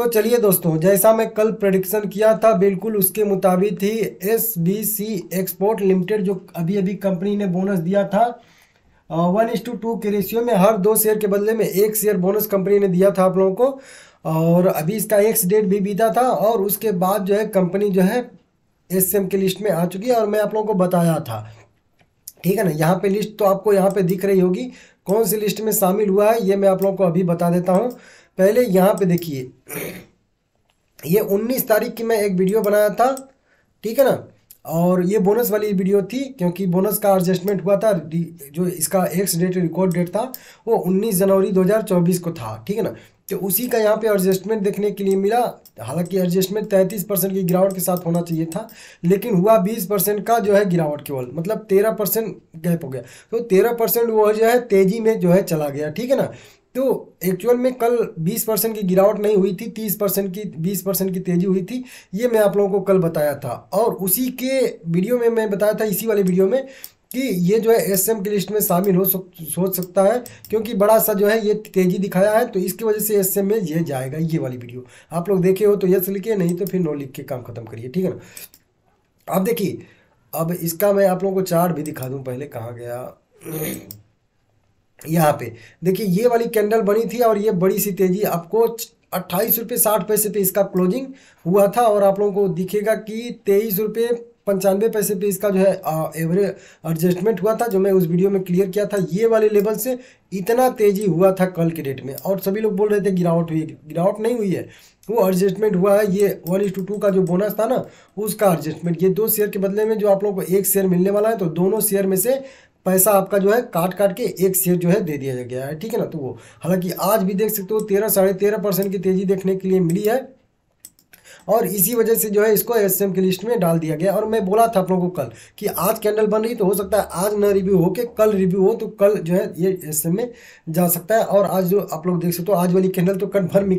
तो चलिए दोस्तों जैसा मैं कल प्रडिक्शन किया था बिल्कुल उसके मुताबिक ही S B C export limited जो अभी अभी कंपनी ने बोनस दिया था वन इस टू टू के रेशियो में हर दो शेयर के बदले में एक शेयर बोनस कंपनी ने दिया था आप लोगों को और अभी इसका एक्स डेट भी बीता था और उसके बाद जो है कंपनी जो है एस के लिस्ट में आ चुकी है और मैं आप लोगों को बताया था ठीक है ना यहाँ पे लिस्ट तो आपको यहाँ पे दिख रही होगी कौन सी लिस्ट में शामिल हुआ है ये मैं आप लोगों को अभी बता देता हूँ पहले यहाँ पे देखिए ये 19 तारीख की मैं एक वीडियो बनाया था ठीक है ना और ये बोनस वाली वीडियो थी क्योंकि बोनस का एडजस्टमेंट हुआ था जो इसका एक्स डेट रिकॉर्ड डेट था वो 19 जनवरी 2024 को था ठीक है ना तो उसी का यहाँ पे एडजस्टमेंट देखने के लिए मिला हालांकि एडजस्टमेंट तैंतीस परसेंट की गिरावट के साथ होना चाहिए था लेकिन हुआ बीस परसेंट का जो है गिरावट केवल मतलब तेरह परसेंट गैप हो गया तो तेरह परसेंट वो जो है तेजी में जो है चला गया ठीक है ना तो एक्चुअल में कल 20 परसेंट की गिरावट नहीं हुई थी 30 परसेंट की 20 परसेंट की तेजी हुई थी ये मैं आप लोगों को कल बताया था और उसी के वीडियो में मैं बताया था इसी वाले वीडियो में कि ये जो है एस की लिस्ट में शामिल हो सोच सकता है क्योंकि बड़ा सा जो है ये तेजी दिखाया है तो इसकी वजह से एस में ये जाएगा ये वाली वीडियो आप लोग देखे हो तो यस लिखिए नहीं तो फिर नो लिख के काम खत्म करिए ठीक है ना अब देखिए अब इसका मैं आप लोगों को चार्ट भी दिखा दूँ पहले कहाँ गया यहाँ पे देखिए ये वाली कैंडल बनी थी और ये बड़ी सी तेजी आपको अट्ठाईस रुपये साठ पैसे पे इसका क्लोजिंग हुआ था और आप लोगों को दिखेगा कि तेईस रुपये पंचानवे पैसे पे इसका जो है एवरेज एडजस्टमेंट हुआ था जो मैं उस वीडियो में क्लियर किया था ये वाले लेवल से इतना तेज़ी हुआ था कल के डेट में और सभी लोग बोल रहे थे गिरावट हुई गिरावट नहीं हुई है वो एडजस्टमेंट हुआ है ये वन इंस टू टू का जो बोनस था ना उसका एडजस्टमेंट ये दो शेयर के बदले में जो आप लोगों को एक शेयर मिलने वाला है तो दोनों शेयर में से पैसा आपका जो है काट काट के एक शेयर जो है दे दिया गया है ठीक है ना तो वो हालांकि आज भी देख सकते हो तेरह साढ़े तेरह परसेंट की तेज़ी देखने के लिए मिली है और इसी वजह से जो है इसको एस की लिस्ट में डाल दिया गया और मैं बोला था आप लोगों को कल कि आज कैंडल बन रही तो हो सकता है आज ना रिव्यू हो के कल रिव्यू हो तो कल जो है ये एस में जा सकता है और आज जो आप लोग देख सकते हो आज वाली कैंडल तो कन्फर्म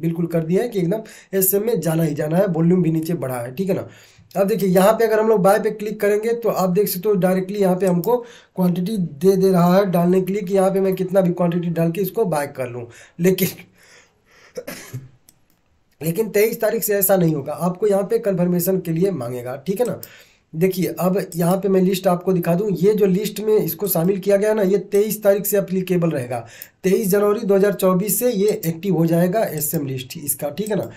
बिल्कुल कर दिया है कि एकदम एस में जाना ही जाना है वॉल्यूम भी नीचे बढ़ा है ठीक है ना अब देखिए यहाँ पे अगर हम लोग बाय पे क्लिक करेंगे तो आप देख सकते हो तो डायरेक्टली यहाँ पे हमको क्वांटिटी दे दे रहा है डालने के लिए कि यहाँ पे मैं कितना भी क्वांटिटी डाल के इसको बाय कर लूँ लेकिन लेकिन तेईस तारीख से ऐसा नहीं होगा आपको यहाँ पे कन्फर्मेशन के लिए मांगेगा ठीक है ना देखिए अब यहाँ पे मैं लिस्ट आपको दिखा दूँ ये जो लिस्ट में इसको शामिल किया गया ना ये तेईस तारीख से अप्लीकेबल रहेगा तेईस जनवरी 2024 से ये एक्टिव हो जाएगा एस एम लिस्ट इसका ठीक है ना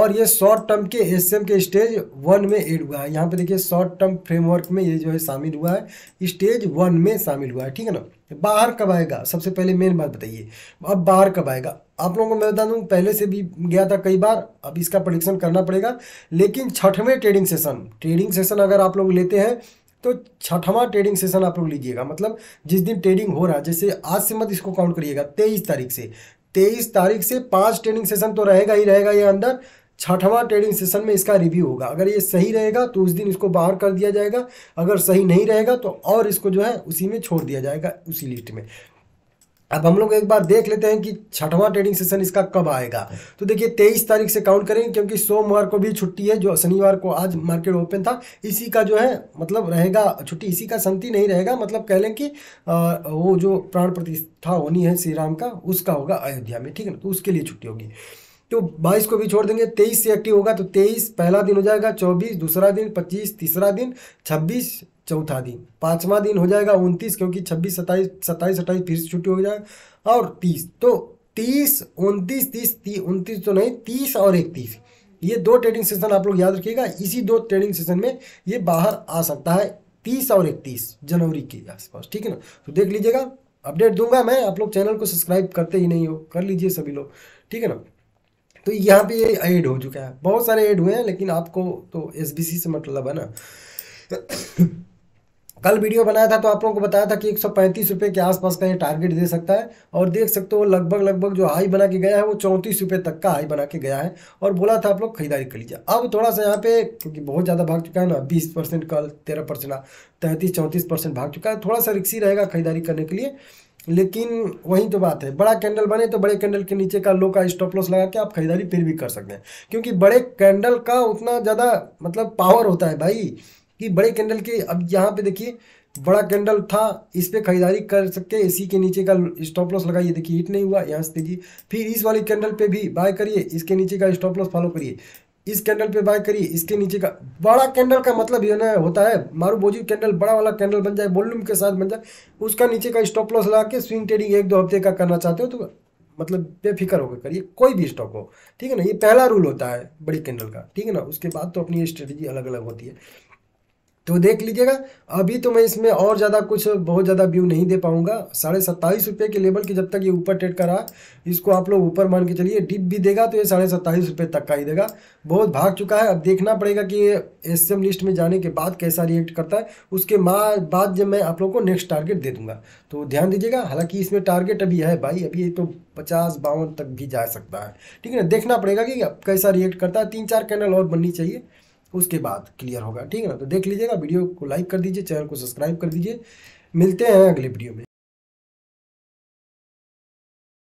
और ये शॉर्ट टर्म के एस एम के स्टेज वन में एड हुआ है यहाँ पे देखिए शॉर्ट टर्म फ्रेमवर्क में ये जो है शामिल हुआ है स्टेज वन में शामिल हुआ है ठीक है ना बाहर कब आएगा सबसे पहले मेन बात बताइए अब बाहर कब आएगा आप लोगों को मैं बता दूँ पहले से भी गया था कई बार अब इसका प्रडिक्शन करना पड़ेगा लेकिन छठवें ट्रेडिंग सेशन ट्रेडिंग सेशन अगर आप लोग लेते हैं तो छठवा ट्रेडिंग सेशन आप लोग लीजिएगा मतलब जिस दिन ट्रेडिंग हो रहा है जैसे आज से मत इसको काउंट करिएगा तेईस तारीख से तेईस तारीख से पाँच ट्रेडिंग सेशन तो रहेगा ही रहेगा ये अंदर छठवां ट्रेडिंग सेशन में इसका रिव्यू होगा अगर ये सही रहेगा तो उस दिन इसको बाहर कर दिया जाएगा अगर सही नहीं रहेगा तो और इसको जो है उसी में छोड़ दिया जाएगा उसी लिस्ट में अब हम लोग एक बार देख लेते हैं कि छठवां ट्रेडिंग सेशन इसका कब आएगा तो देखिए तेईस तारीख से काउंट करेंगे क्योंकि सोमवार को भी छुट्टी है जो शनिवार को आज मार्केट ओपन था इसी का जो है मतलब रहेगा छुट्टी इसी का संति नहीं रहेगा मतलब कह लें कि आ, वो जो प्राण प्रतिष्ठा होनी है श्री राम का उसका होगा अयोध्या में ठीक है ना तो उसके लिए छुट्टी होगी तो बाईस को भी छोड़ देंगे तेईस से एक्टिव होगा तो तेईस पहला दिन हो जाएगा चौबीस दूसरा दिन पच्चीस तीसरा दिन छब्बीस चौथा दिन पाँचवा दिन हो जाएगा उनतीस क्योंकि छब्बीस सत्ताईस सत्ताईस अट्ठाईस फिर से छुट्टी हो जाएगा और तीस तो तीस उनतीस तीस ती उनतीस तो नहीं तीस और इकतीस ये दो ट्रेडिंग सेशन आप लोग याद रखिएगा इसी दो ट्रेडिंग सेशन में ये बाहर आ सकता है तीस और इकतीस जनवरी के आसपास ठीक है ना तो देख लीजिएगा अपडेट दूंगा मैं आप लोग चैनल को सब्सक्राइब करते ही नहीं हो कर लीजिए सभी लोग ठीक है ना तो यहाँ पे ये ऐड हो चुका है बहुत सारे ऐड हुए हैं लेकिन आपको तो एस से मतलब है ना कल वीडियो बनाया था तो आप लोगों को बताया था कि एक सौ के आसपास का ये टारगेट दे सकता है और देख सकते हो लगभग लगभग जो हाई बना के गया है वो चौंतीस रुपये तक का हाई बना के गया है और बोला था आप लोग खरीदारी कर लीजिए अब थोड़ा सा यहाँ पे क्योंकि बहुत ज़्यादा भाग चुका है ना बीस परसेंट कल तेरह परसेंट तैंतीस चौंतीस परसेंट भाग चुका है थोड़ा सा रिक्सी रहेगा खरीदारी करने के लिए लेकिन वही तो बात है बड़ा कैंडल बने तो बड़े कैंडल के नीचे का लो का स्टॉप लॉस लगा के आप खरीदारी फिर भी कर सकते हैं क्योंकि बड़े कैंडल का उतना ज़्यादा मतलब पावर होता है भाई कि बड़े कैंडल के अब यहाँ पे देखिए बड़ा कैंडल था इस पर खरीदारी कर सकते हैं इसी के नीचे का स्टॉप लॉस लगाइए देखिए हिट नहीं हुआ यहाँ से देखिए फिर इस वाली कैंडल पे भी बाय करिए इसके नीचे का स्टॉप लॉस फॉलो करिए इस कैंडल पे बाय करिए इसके नीचे का बड़ा कैंडल का मतलब ये ना होता है मारू बोझी कैंडल बड़ा वाला कैंडल बन जाए वॉल्यूम के साथ बन जाए उसका नीचे का स्टॉप लॉस लगा के स्विंग ट्रेडिंग एक दो हफ्ते का करना चाहते हो तो मतलब बेफिक्र होकर करिए कोई भी स्टॉक हो ठीक है ना ये पहला रूल होता है बड़ी कैंडल का ठीक है ना उसके बाद तो अपनी स्ट्रेटेजी अलग अलग होती है तो देख लीजिएगा अभी तो मैं इसमें और ज़्यादा कुछ बहुत ज़्यादा व्यू नहीं दे पाऊँगा साढ़े सत्ताईस रुपये के लेवल की जब तक ये ऊपर ट्रेड कर रहा इसको आप लोग ऊपर मान के चलिए डिप भी देगा तो ये साढ़े सत्ताईस रुपये तक का ही देगा बहुत भाग चुका है अब देखना पड़ेगा कि ये एस लिस्ट में जाने के बाद कैसा रिएक्ट करता है उसके बाद जब मैं आप लोग को नेक्स्ट टारगेट दे दूँगा तो ध्यान दीजिएगा हालाँकि इसमें टारगेट अभी है भाई अभी तो पचास बावन तक भी जा सकता है ठीक है ना देखना पड़ेगा कि कैसा रिएक्ट करता है तीन चार कैनल और बननी चाहिए उसके बाद क्लियर होगा ठीक है ना तो देख लीजिएगा वीडियो को लाइक कर दीजिए चैनल को सब्सक्राइब कर दीजिए मिलते हैं अगले वीडियो में